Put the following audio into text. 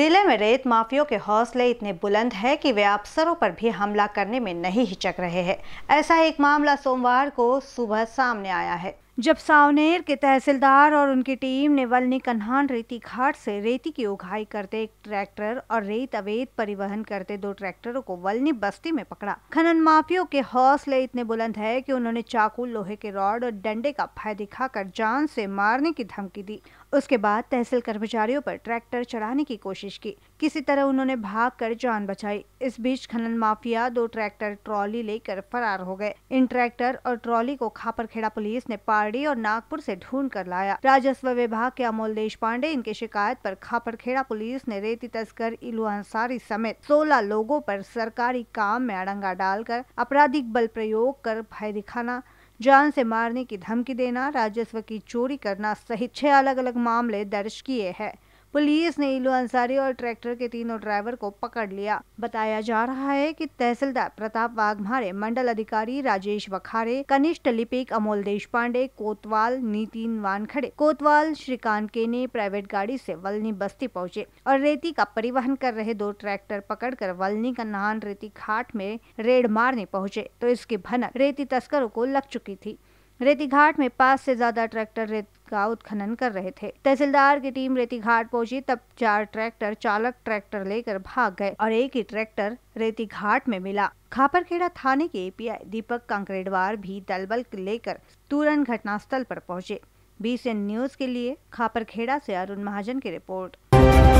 जिले में रेत माफियों के हौसले इतने बुलंद हैं कि वे अफसरों पर भी हमला करने में नहीं हिचक रहे हैं ऐसा एक मामला सोमवार को सुबह सामने आया है जब सावनेर के तहसीलदार और उनकी टीम ने वलनी कन्हान रेती घाट से रेती की उघाई करते एक ट्रैक्टर और रेत अवैध परिवहन करते दो ट्रैक्टरों को वलनी बस्ती में पकड़ा खनन माफियों के हौसले इतने बुलंद है कि उन्होंने चाकू लोहे के रॉड और डंडे का भय दिखाकर जान से मारने की धमकी दी उसके बाद तहसील कर्मचारियों पर ट्रैक्टर चढ़ाने की कोशिश की किसी तरह उन्होंने भाग कर जान बचाई इस बीच खनन माफिया दो ट्रैक्टर ट्रॉली लेकर फरार हो गए इन ट्रैक्टर और ट्रॉली को खापरखेड़ा पुलिस ने पार खड़ी और नागपुर से ढूंढ कर लाया राजस्व विभाग के अमोल देश पांडे इनके शिकायत पर खापरखेड़ा पुलिस ने रेती तस्कर इलू अंसारी समेत सोलह लोगों पर सरकारी काम में अड़ंगा डालकर आपराधिक बल प्रयोग कर भय दिखाना जान से मारने की धमकी देना राजस्व की चोरी करना सहित छह अलग अलग मामले दर्ज किए हैं पुलिस ने इलू अंसारी और ट्रैक्टर के तीनों ड्राइवर को पकड़ लिया बताया जा रहा है कि तहसीलदार प्रताप वाघमारे मंडल अधिकारी राजेश बखारे कनिष्ठ लिपिक अमोल देश पांडे कोतवाल नितिन वानखड़े कोतवाल श्रीकांत के ने प्राइवेट गाड़ी से वलनी बस्ती पहुंचे और रेती का परिवहन कर रहे दो ट्रैक्टर पकड़कर वलनी का नहान रेती घाट में रेड मारने पहुंचे तो इसकी भनक रेती तस्करों को लग चुकी थी रेती घाट में पाँच से ज्यादा ट्रैक्टर रेत का उत्खनन कर रहे थे तहसीलदार की टीम रेती घाट पहुंची तब चार ट्रैक्टर चालक ट्रैक्टर लेकर भाग गए और एक ही ट्रैक्टर रेती घाट में मिला खापरखेड़ा थाने के एपीआई दीपक कांकरेडवार भी दलबल लेकर तुरंत घटनास्थल पर पहुंचे बीसीएन न्यूज के लिए खापरखेड़ा से अरुण महाजन की रिपोर्ट